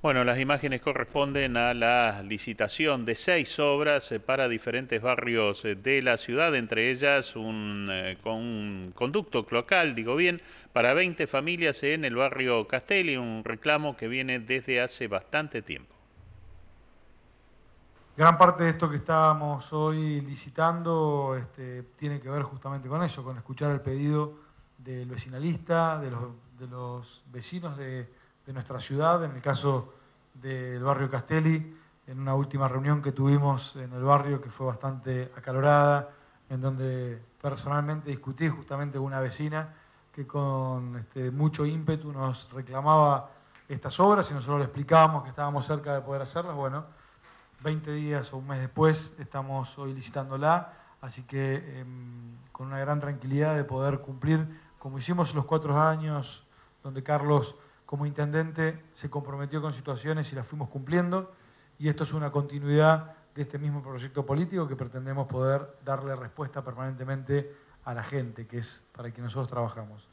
Bueno, las imágenes corresponden a la licitación de seis obras eh, para diferentes barrios eh, de la ciudad, entre ellas un, eh, un, conducto cloacal, digo bien, para 20 familias en el barrio Castelli, un reclamo que viene desde hace bastante tiempo. Gran parte de esto que estamos hoy licitando este, tiene que ver justamente con eso, con escuchar el pedido del vecinalista, de los, de los vecinos de de nuestra ciudad, en el caso del barrio Castelli, en una última reunión que tuvimos en el barrio que fue bastante acalorada, en donde personalmente discutí justamente con una vecina que con este, mucho ímpetu nos reclamaba estas obras y nosotros le explicábamos que estábamos cerca de poder hacerlas. Bueno, 20 días o un mes después estamos hoy licitándola, así que em, con una gran tranquilidad de poder cumplir, como hicimos los cuatro años donde Carlos como intendente se comprometió con situaciones y las fuimos cumpliendo y esto es una continuidad de este mismo proyecto político que pretendemos poder darle respuesta permanentemente a la gente, que es para que nosotros trabajamos.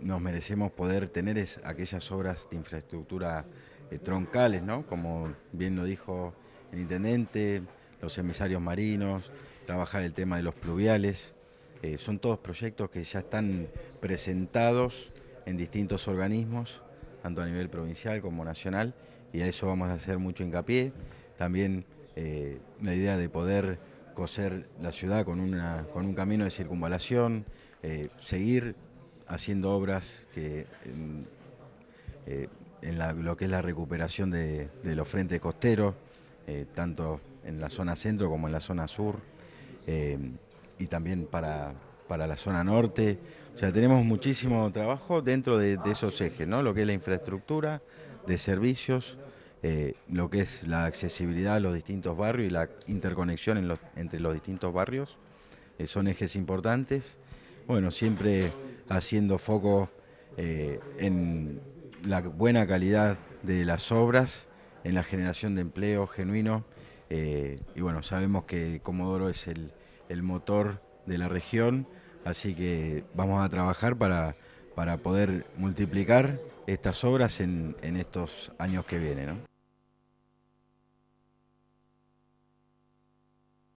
Nos merecemos poder tener aquellas obras de infraestructura eh, troncales, como bien lo dijo el intendente, los emisarios marinos, trabajar el tema de los pluviales. Eh, son todos proyectos que ya están presentados en distintos organismos tanto a nivel provincial como nacional, y a eso vamos a hacer mucho hincapié. También eh, la idea de poder coser la ciudad con, una, con un camino de circunvalación, eh, seguir haciendo obras que en eh, lo que es la recuperación de los frentes costeros, tanto en la zona centro como en la zona sur, y también para para la zona norte. O sea, tenemos muchísimo trabajo dentro de, esos ejes, ¿no? Lo que es la infraestructura de servicios, eh, lo que es la accesibilidad a los distintos barrios y la interconexión entre los distintos barrios. Eh, son ejes importantes. Bueno, siempre haciendo foco eh, en la buena calidad de las obras, en la generación de empleo genuino. y bueno, sabemos que Comodoro es el motor de la región, así que vamos a trabajar para, poder multiplicar estas obras en, estos años que vienen.